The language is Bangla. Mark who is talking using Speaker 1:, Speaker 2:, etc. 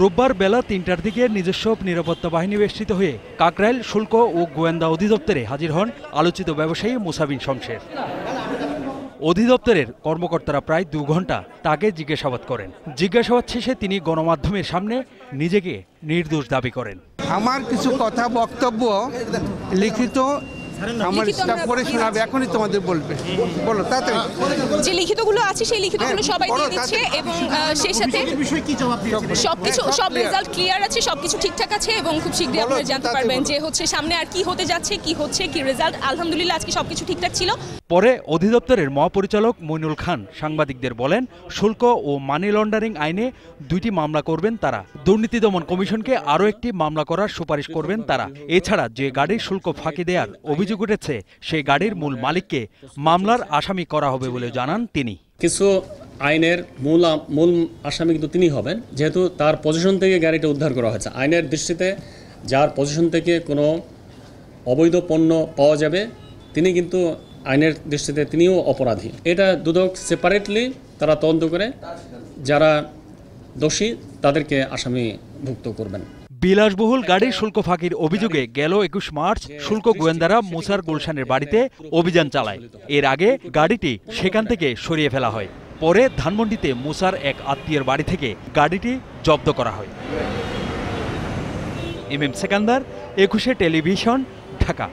Speaker 1: রোববার বেলা তিনটার দিকে নিজস্ব নিরাপত্তা বাহিনী বেষ্টিত হয়ে কাকরাইল শুল্ক ও গোয়েন্দা অধিদপ্তরে হাজির হন আলোচিত ব্যবসায়ী মুসাবিন শমশের অধিদপ্তরের কর্মকর্তারা প্রায় দু ঘন্টা তাকে জিজ্ঞাসাবাদ করেন জিজ্ঞাসাবাদ শেষে তিনি গণমাধ্যমের সামনে নিজেকে নির্দোষ দাবি করেন আমার কিছু কথা বক্তব্য লিখিত আমার স্টাফ পরে শোনাবে এখনই তোমাদের বলবে বলো তাড়াতাড়ি যে
Speaker 2: লিখিতগুলো আছে সেই লিখিতগুলো হ্যাঁ, সবাই দিয়ে দিচ্ছে এবং সেই সাথে সবকিছু হ্যাঁ, সব রেজাল্ট ক্লিয়ার আছে সবকিছু ঠিকঠাক আছে এবং খুব শীঘ্রই আপনারা জানতে পারবেন যে হচ্ছে সামনে আর কি হতে যাচ্ছে কি হচ্ছে কি রেজাল্ট আলহামদুলিল্লাহ আজকে সবকিছু ঠিকঠাক ছিল
Speaker 1: পরে অধিদপ্তরের মহাপরিচালক মইনুল খান সাংবাদিকদের বলেন শুল্ক ও মানি লন্ডারিং আইনে দুইটি মামলা করবেন তারা দুর্নীতি দমন কমিশনকে আরও একটি মামলা করার সুপারিশ করবেন তারা এছাড়া যে গাড়ির শুল্ক ফাঁকি দেওয়ার অভিযোগ অভিযোগ উঠেছে সেই গাড়ির মূল মালিককে মামলার
Speaker 3: আসামি করা হবে বলে জানান তিনি কিছু আইনের মূল মূল আসামি কিন্তু তিনি হবেন যেহেতু তার পজিশন থেকে গাড়িটা উদ্ধার করা হয়েছে আইনের দৃষ্টিতে যার পজিশন থেকে কোনো অবৈধ পণ্য পাওয়া যাবে তিনি কিন্তু আইনের দৃষ্টিতে তিনিও অপরাধী এটা দুদক সেপারেটলি তারা তদন্ত করে যারা দোষী তাদেরকে আসামি ভুক্ত করবেন বিলাসবহুল গাড়ির শুল্ক ফাঁকির অভিযোগে
Speaker 1: গেল একুশ মার্চ শুল্ক গোয়েন্দারা মুসার গুলশানের বাড়িতে অভিযান চালায় এর আগে গাড়িটি সেখান থেকে সরিয়ে ফেলা হয় পরে ধানমন্ডিতে মুসার এক আত্মীয়ের বাড়ি থেকে গাড়িটি জব্দ করা হয় এম এম সেকান্দার একুশে টেলিভিশন ঢাকা